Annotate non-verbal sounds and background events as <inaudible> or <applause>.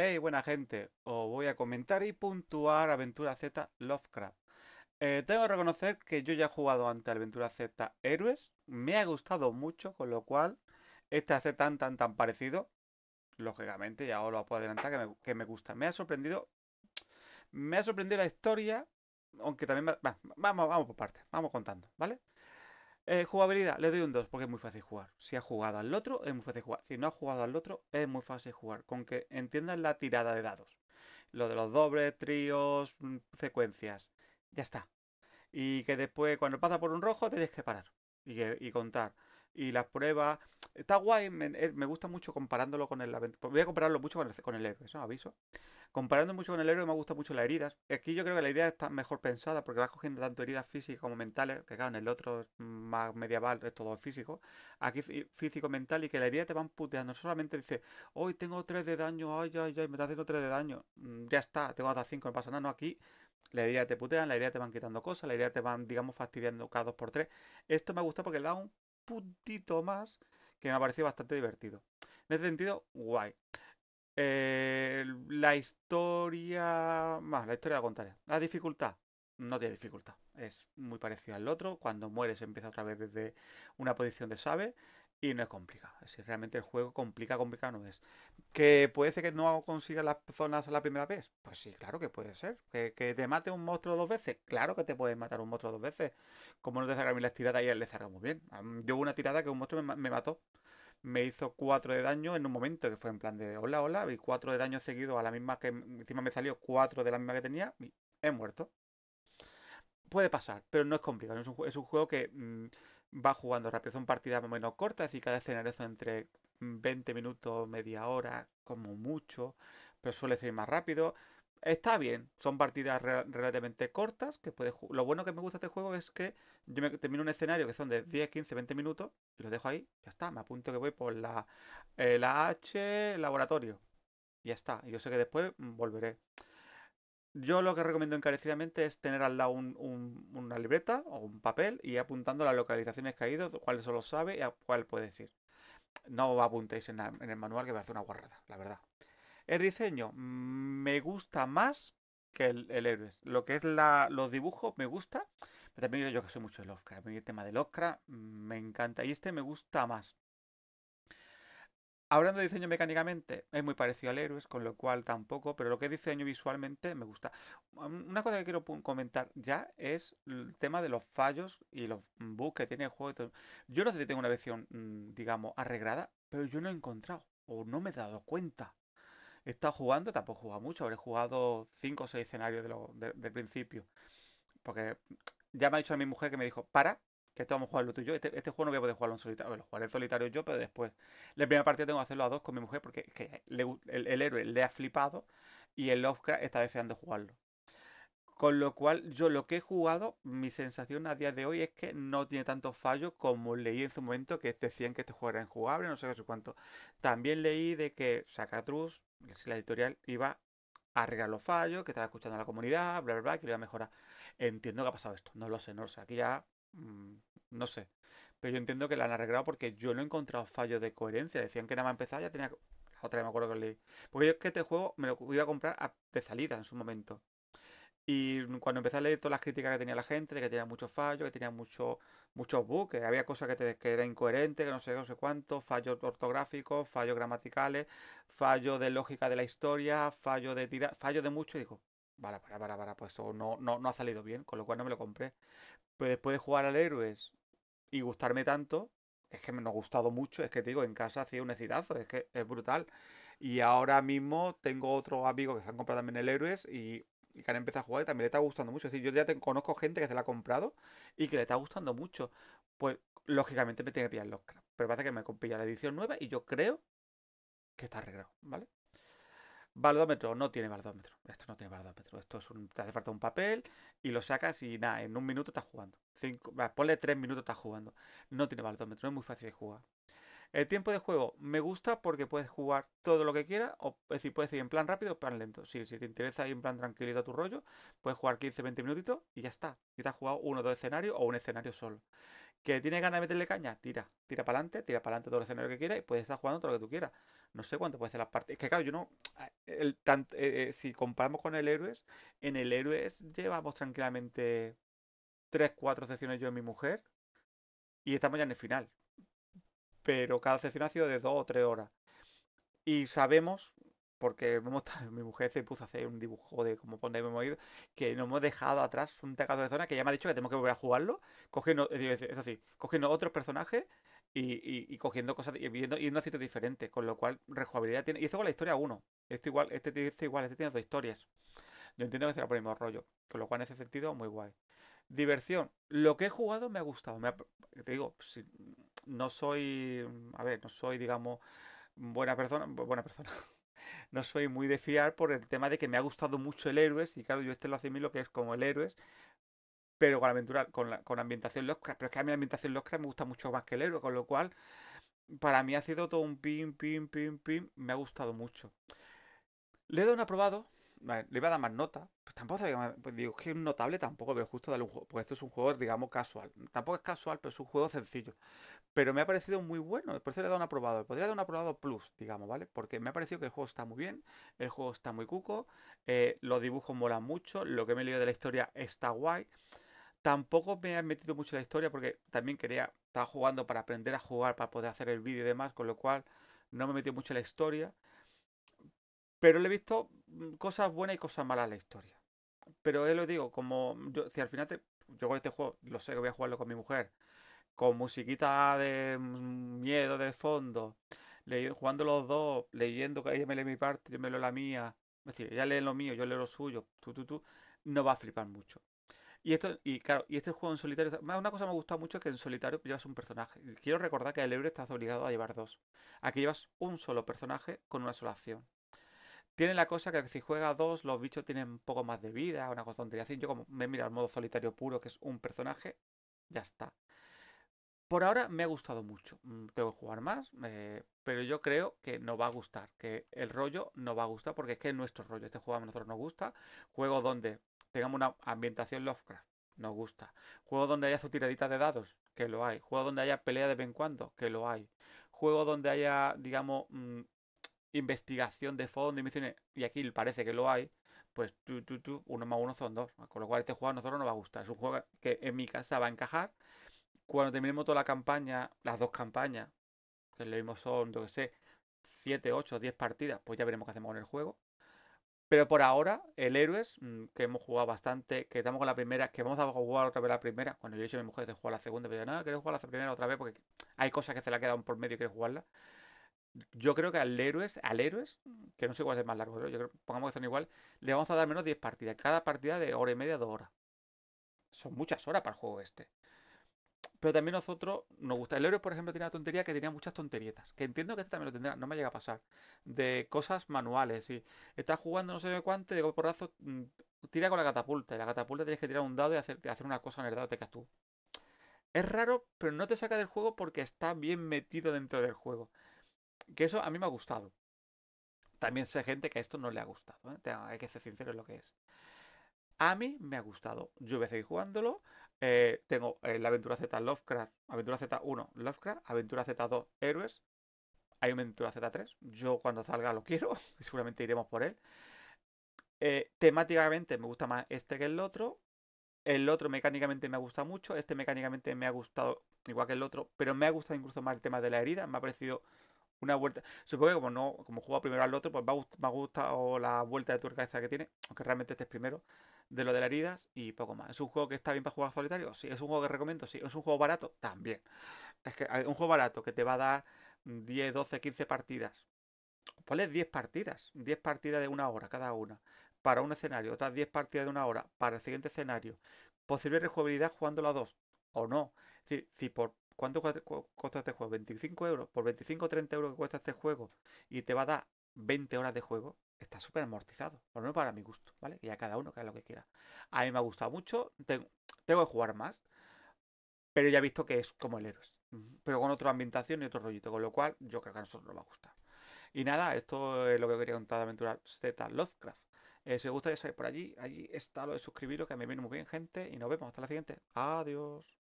Hey, buena gente, os voy a comentar y puntuar Aventura Z Lovecraft. Eh, tengo que reconocer que yo ya he jugado ante Aventura Z Héroes, me ha gustado mucho, con lo cual este hace tan tan tan parecido, lógicamente, ya os lo puedo adelantar, que me, gusta. Me ha sorprendido, me ha sorprendido la historia, aunque también vamos, vamos por partes, vamos contando, ¿vale? Eh, jugabilidad, le doy un 2 porque es muy fácil jugar. Si ha jugado al otro, es muy fácil jugar. Si no ha jugado al otro, es muy fácil jugar. Con que entiendas la tirada de dados. Lo de los dobles, tríos, mm, secuencias. Ya está. Y que después, cuando pasa por un rojo, tenéis que parar y, contar. Y las pruebas. Está guay, me, eh, gusta mucho comparándolo con el. Voy a compararlo mucho con el, con el héroe, Aviso. Comparando mucho con el héroe, me gusta mucho las heridas. Aquí yo creo que la idea está mejor pensada porque vas cogiendo tanto heridas físicas como mentales, que claro, en el otro es más medieval, es todo físico. Aquí físico-mental y que la herida te van puteando. Solamente dice hoy tengo 3 de daño, ay, ay, ay, me está haciendo 3 de daño. Mm, ya está, tengo hasta a 5, no pasa nada. No, aquí la herida te putean, la herida te van quitando cosas, la herida te van, digamos, fastidiando cada 2x3. Esto me gusta porque le da un puntito más que me ha parecido bastante divertido. En ese sentido, guay. Eh, la historia. Más, la historia la contaré. La dificultad. No tiene dificultad. Es muy parecido al otro. Cuando mueres empieza otra vez desde una posición de sabe. Y no es complicado. Si realmente el juego complica, complica no es. ¿Que puede ser que no consiga las zonas la primera vez? Pues sí, claro que puede ser. ¿Que, te mate un monstruo dos veces? Claro que te puedes matar un monstruo dos veces. Como no te a bien las tiradas y él le salga muy bien. Yo hubo una tirada que un monstruo me mató me hizo 4 de daño en un momento, que fue en plan de hola, hola, y 4 de daño seguido a la misma que encima me salió 4 de la misma que tenía, y he muerto. Puede pasar, pero no es complicado. Es un, juego que mm, va jugando rápido. Son partidas más o menos cortas, y cada escenario son entre 20 mm, minutos, media hora, como mucho, pero suele ser más rápido está bien. Son partidas relativamente cortas. que Lo bueno que me gusta de este juego es que yo me termino un escenario que son de 10, 15, 20 minutos y los dejo ahí. Ya está. Me apunto que voy por la, eh, la H laboratorio. ya está. Yo sé que después mm, volveré. Yo lo que recomiendo encarecidamente es tener al lado una libreta o un papel y apuntando las localizaciones que ha ido, cuál solo sabe y a cuál puede ir. No apuntéis en, en el manual que me hace una guarrada, la verdad. El diseño me gusta más que el, héroe, Lo que es los dibujos me gusta. Pero también yo, que soy mucho de Lovecraft. El tema de locra me encanta. Y este me gusta más. Hablando de diseño mecánicamente, es muy parecido al Héroes, con lo cual tampoco, pero lo que es diseño visualmente me gusta. Una cosa que quiero comentar ya es el tema de los fallos y los bugs que tiene el juego. Yo no sé si tengo una versión, mm, digamos, arreglada, pero yo no he encontrado o no me he dado cuenta está estado jugando, tampoco he jugado mucho, habré jugado 5 o 6 escenarios de lo, del principio. Porque ya me ha dicho mi mujer que me dijo, para, que esto vamos a tú y yo. Este, juego no voy a poder jugarlo en solitario. lo jugaré en solitario yo, pero después. La primera partida tengo que hacerlo a dos con mi mujer porque el, héroe le ha flipado y el Lovecraft está deseando jugarlo. Con lo cual, yo lo que he jugado, mi sensación a día de hoy es que no tiene tantos fallos como leí en su momento que decían que este juego era injugable, no sé qué sé cuánto. También leí de que Sacatrus, la editorial, iba a arreglar los fallos, que estaba escuchando a la comunidad, bla, bla, bla, que lo iba a mejorar. Entiendo que ha pasado esto, no lo sé, no sé. Aquí ya, mm, no sé. Pero yo entiendo que la han arreglado porque yo no he encontrado fallos de coherencia. Decían que nada más empezar ya tenía... otra vez me acuerdo que leí. Porque yo es que este juego me lo iba a comprar de salida en su momento. Y cuando empecé a leer todas las críticas que tenía la gente, de que tenía muchos fallos, que tenía muchos muchos bugs, que había cosas que, te, que era incoherente, que no sé, no sé cuánto, fallos ortográficos, fallos gramaticales, fallos de lógica de la historia, fallos de tira, fallos de mucho, y digo, vale, para, para, para, pues esto no, no, ha salido bien, con lo cual no me lo compré. Pero después de jugar al Héroes y gustarme tanto, es que me ha gustado mucho, es que te digo, en casa hacía un hecitazo, es que es brutal. Y ahora mismo tengo otro amigo que se han comprado también el Héroes y y que han empezado a jugar y también le está gustando mucho. Es decir, yo ya te, conozco gente que se la ha comprado y que le está gustando mucho. Pues lógicamente me tiene que pillar los Pero pasa que me compilla la edición nueva y yo creo que está arreglado, ¿vale? Valdómetro, no tiene valdómetro Esto no tiene valdómetro Esto es te hace falta un papel y lo sacas y nada, en un minuto estás jugando. ponle tres minutos estás jugando. No tiene valdómetro, es muy fácil de jugar. El tiempo de juego me gusta porque puedes jugar todo lo que quieras, o es decir, puedes ir en plan rápido o plan lento. Si, si te interesa ir en plan tranquilito a tu rollo, puedes jugar 15-20 minutitos y ya está. Y te has jugado uno o dos escenarios o un escenario solo. ¿Que tienes ganas de meterle caña? Tira, tira para adelante, tira para adelante todo el escenario que quieras y puedes estar jugando todo lo que tú quieras. No sé cuánto puedes hacer las partes. Es que claro, yo no. Eh, eh, si comparamos con el Héroes, en el Héroes llevamos tranquilamente Tres, cuatro sesiones yo y mi mujer y estamos ya en el final pero cada sesión ha sido de dos o tres horas. Y sabemos, porque <laughs> mi mujer se puso a hacer un dibujo de cómo ponerme hemos que no hemos dejado atrás un tecado de zona que ya me ha dicho que tenemos que volver a jugarlo, cogiendo, eh, es así, cogiendo otros personajes y, cogiendo cosas y viendo y a sitios diferentes, con lo cual rejugabilidad tiene. Y eso con la historia uno. Este igual, este, igual, este tiene dos historias. Yo entiendo que será por el mismo rollo, con lo cual en ese sentido muy guay. Diversión. Lo que he jugado me ha gustado. te digo, si, no soy, a ver, no soy, digamos, buena persona, buena persona. <laughs> no soy muy de fiar por el tema de que me ha gustado mucho el Héroes y claro, yo este lo lo que es como el Héroes, pero con, aventura, con, la, con ambientación Lovecraft. Pero es que a mí la ambientación Lovecraft me gusta mucho más que el Héroe, con lo cual para mí ha sido todo un pim, pim, pim, pim, me ha gustado mucho. Le doy un aprobado, le iba a dar más nota, pues tampoco pues digo que es notable tampoco, pero justo darle un juego, pues esto es un juego, digamos, casual. Tampoco es casual, pero es un juego sencillo. Pero me ha parecido muy bueno, por eso le he dado un aprobado. Podría dar un aprobado plus, digamos, ¿vale? Porque me ha parecido que el juego está muy bien, el juego está muy cuco, eh, los dibujos molan mucho, lo que me he leído de la historia está guay. Tampoco me he metido mucho en la historia porque también quería, estaba jugando para aprender a jugar, para poder hacer el vídeo y demás, con lo cual no me he metido mucho en la historia. Pero le he visto mm, cosas buenas y cosas malas en la historia. Pero él lo digo, como yo, si al final yo con este juego lo sé que voy a jugarlo con mi mujer con musiquita de mm, miedo de fondo, jugando los dos, leyendo que ella me lee mi parte, yo me leo la mía, es decir, ella lee lo mío, yo leo lo suyo, tú, tú, tú, no va a flipar mucho. Y esto, y claro, y este juego en solitario. Una cosa me gusta mucho es que en solitario llevas un personaje. Quiero recordar que el libro estás obligado a llevar dos. Aquí llevas un solo personaje con una sola acción. Tiene la cosa que si juegas dos, los bichos tienen un poco más de vida, una cosa tontería Yo como me mira al modo solitario puro, que es un personaje, ya está. Por ahora me ha gustado mucho. Mm, tengo que jugar más, eh, pero yo creo que no va a gustar, que el rollo no va a gustar, porque es que es nuestro rollo. Este juego a nosotros nos gusta. Juego donde tengamos una ambientación Lovecraft, nos gusta. Juego donde haya su tiradita de dados, que lo hay. Juego donde haya pelea de vez en cuando, que lo hay. Juego donde haya, digamos, mm, investigación de fondo, de misiones, y aquí parece que lo hay. Pues tú, tú, tú, uno más uno son dos. Con lo cual este juego a nosotros no va a gustar. Es un juego que en mi casa va a encajar cuando terminemos toda la campaña, las dos campañas, que lo mismo son, yo que sé, 7, 8, 10 partidas, pues ya veremos qué hacemos con el juego. Pero por ahora, el Héroes, mm, que hemos jugado bastante, que estamos con la primera, que vamos a jugar otra vez la primera. Cuando yo he dicho a mi mujer de jugar la segunda, pero nada, quiero jugar la primera otra vez porque hay cosas que se le ha quedado un por medio y quiero jugarla. Yo creo que al Héroes, al Héroes, que no sé cuál es el más largo, pero yo creo, pongamos que son igual, le vamos a dar menos 10 partidas. Cada partida de hora y media, dos horas. Son muchas horas para el juego este. Pero también nosotros nos gusta. El Euro, por ejemplo, Tiene una tontería que tenía muchas tonterietas. Que entiendo que este también lo tendrá, no me llega a pasar. De cosas manuales. Y estás jugando no sé de cuánto y de porrazo mm, tira con la catapulta. Y la catapulta tienes que tirar un dado y hacer, una cosa en el dado te caes tú. Es raro, pero no te saca del juego porque está bien metido dentro del juego. Que eso a mí me ha gustado. También sé gente que a esto no le ha gustado. ¿eh? Hay que ser sincero en lo que es. A mí me ha gustado. Yo voy a seguir jugándolo. Eh, tengo eh, la aventura Z Lovecraft, aventura Z1 Lovecraft, aventura Z2 Héroes, hay una aventura Z3, yo cuando salga lo <laughs> quiero, seguramente iremos por él. Eh, temáticamente me gusta más este que el otro, el otro mecánicamente me ha gustado mucho, este mecánicamente me ha gustado igual que el otro, pero me ha gustado incluso más el tema de la herida, me ha parecido una vuelta. Supongo que como no, como juego primero al otro, pues me ha, gustado la vuelta de tuerca cabeza que tiene, aunque realmente este es primero, de lo de las heridas y poco más. ¿Es un juego que está bien para jugar solitario? Sí. ¿Es un juego que recomiendo? Sí. ¿Es un juego barato? También. Es que un juego barato que te va a dar 10, 12, 15 partidas. Ponle 10 partidas. 10 partidas de una hora cada una. Para un escenario. Otras 10 partidas de una hora para el siguiente escenario. Posible rejugabilidad jugando las dos. O no. si por ¿Cuánto cuesta este juego? ¿25 euros? Por 25 o 30 euros que cuesta este juego y te va a dar 20 horas de juego, está súper amortizado. Por lo menos para mi gusto, ¿vale? Y a cada uno que haga lo que quiera. A mí me ha gustado mucho, tengo, que jugar más, pero ya he visto que es como el héroe. Pero con otra ambientación y otro rollito, con lo cual yo creo que a nosotros nos va a gustar. Y nada, esto es lo que quería contar de Aventurar Z Lovecraft. se eh, si os gusta, ya sabéis, por allí, allí está lo de suscribiros, que me viene muy bien, gente. Y nos vemos. Hasta la siguiente. Adiós.